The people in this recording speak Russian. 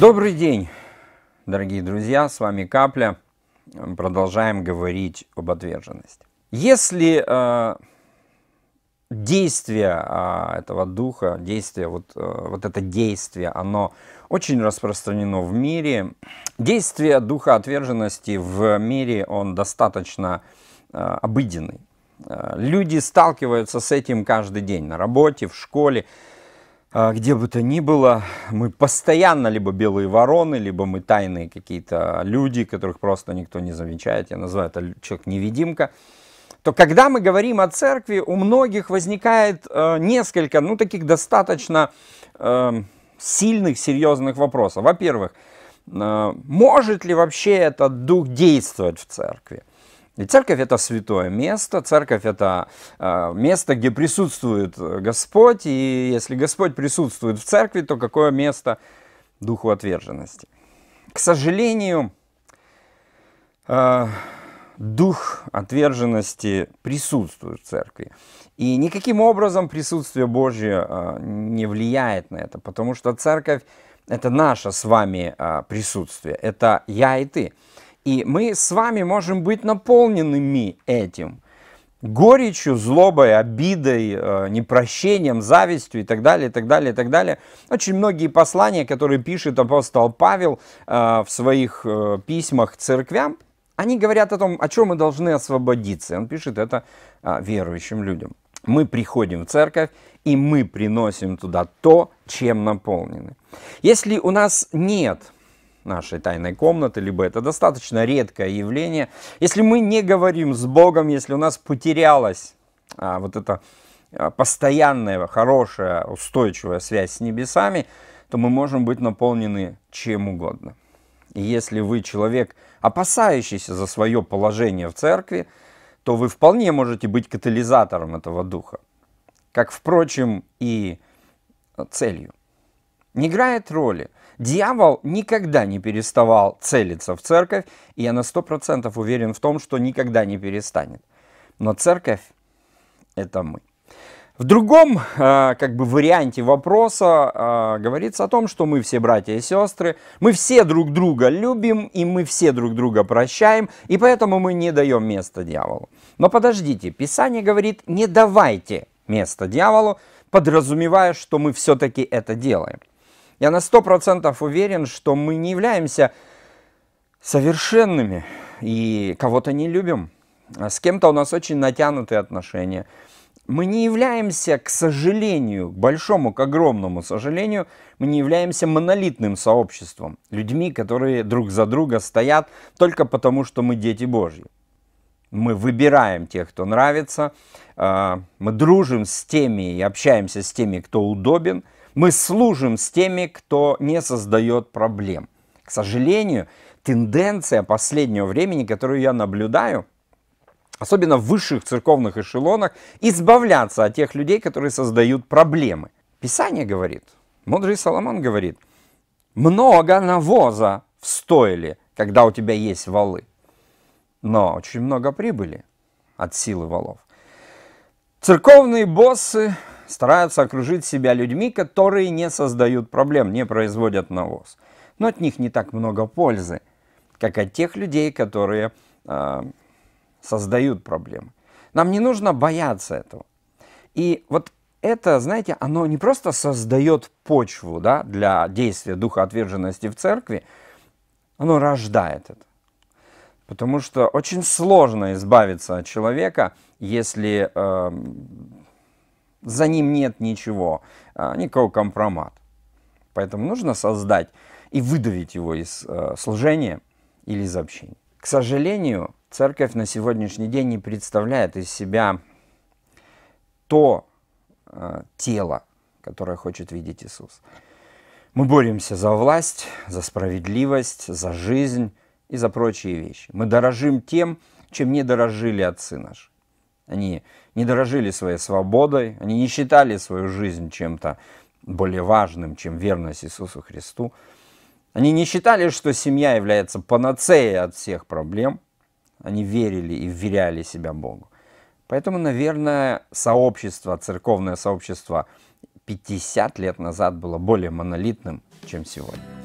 Добрый день, дорогие друзья, с вами Капля. Продолжаем говорить об отверженности. Если э, действие э, этого духа, действие, вот, э, вот это действие, оно очень распространено в мире, действие духа отверженности в мире, он достаточно э, обыденный. Э, люди сталкиваются с этим каждый день на работе, в школе. А где бы то ни было, мы постоянно либо белые вороны, либо мы тайные какие-то люди, которых просто никто не замечает, я называю это человек-невидимка, то когда мы говорим о церкви, у многих возникает э, несколько, ну, таких достаточно э, сильных, серьезных вопросов. Во-первых, э, может ли вообще этот дух действовать в церкви? И церковь это святое место, церковь это э, место, где присутствует э, Господь, и если Господь присутствует в церкви, то какое место духу отверженности? К сожалению, э, дух отверженности присутствует в церкви. И никаким образом присутствие Божье не влияет на это, потому что церковь – это наше с вами присутствие, это я и ты. И мы с вами можем быть наполненными этим. Горечью, злобой, обидой, э, непрощением, завистью и так далее, и так далее, и так далее. Очень многие послания, которые пишет апостол Павел э, в своих э, письмах церквям, они говорят о том, о чем мы должны освободиться. Он пишет это верующим людям. Мы приходим в церковь, и мы приносим туда то, чем наполнены. Если у нас нет нашей тайной комнаты, либо это достаточно редкое явление. Если мы не говорим с Богом, если у нас потерялась а, вот эта а, постоянная, хорошая, устойчивая связь с небесами, то мы можем быть наполнены чем угодно. И если вы человек, опасающийся за свое положение в церкви, то вы вполне можете быть катализатором этого духа, как, впрочем, и а, целью не играет роли. Дьявол никогда не переставал целиться в церковь, и я на сто процентов уверен в том, что никогда не перестанет. Но церковь – это мы. В другом э, как бы варианте вопроса э, говорится о том, что мы все братья и сестры, мы все друг друга любим и мы все друг друга прощаем, и поэтому мы не даем места дьяволу. Но подождите, Писание говорит, не давайте место дьяволу, подразумевая, что мы все-таки это делаем. Я на 100% уверен, что мы не являемся совершенными и кого-то не любим. А с кем-то у нас очень натянутые отношения. Мы не являемся, к сожалению, к большому, к огромному сожалению, мы не являемся монолитным сообществом, людьми, которые друг за друга стоят только потому, что мы дети Божьи. Мы выбираем тех, кто нравится, а, мы дружим с теми и общаемся с теми, кто удобен – мы служим с теми, кто не создает проблем. К сожалению, тенденция последнего времени, которую я наблюдаю, особенно в высших церковных эшелонах, избавляться от тех людей, которые создают проблемы. Писание говорит, мудрый Соломон говорит, много навоза в стойле, когда у тебя есть валы, но очень много прибыли от силы валов. Церковные боссы стараются окружить себя людьми, которые не создают проблем, не производят навоз. Но от них не так много пользы, как от тех людей, которые э, создают проблемы. Нам не нужно бояться этого. И вот это, знаете, оно не просто создает почву да, для действия духа отверженности в церкви, оно рождает это. Потому что очень сложно избавиться от человека, если э, за ним нет ничего, а, никакого компромата. Поэтому нужно создать и выдавить его из э, служения или из общения. К сожалению, церковь на сегодняшний день не представляет из себя то э, тело, которое хочет видеть Иисус. Мы боремся за власть, за справедливость, за жизнь и за прочие вещи. Мы дорожим тем, чем не дорожили отцы наши. Они не дорожили своей свободой, они не считали свою жизнь чем-то более важным, чем верность Иисусу Христу. Они не считали, что семья является панацеей от всех проблем. Они верили и вверяли себя Богу. Поэтому, наверное, сообщество, церковное сообщество 50 лет назад было более монолитным, чем сегодня.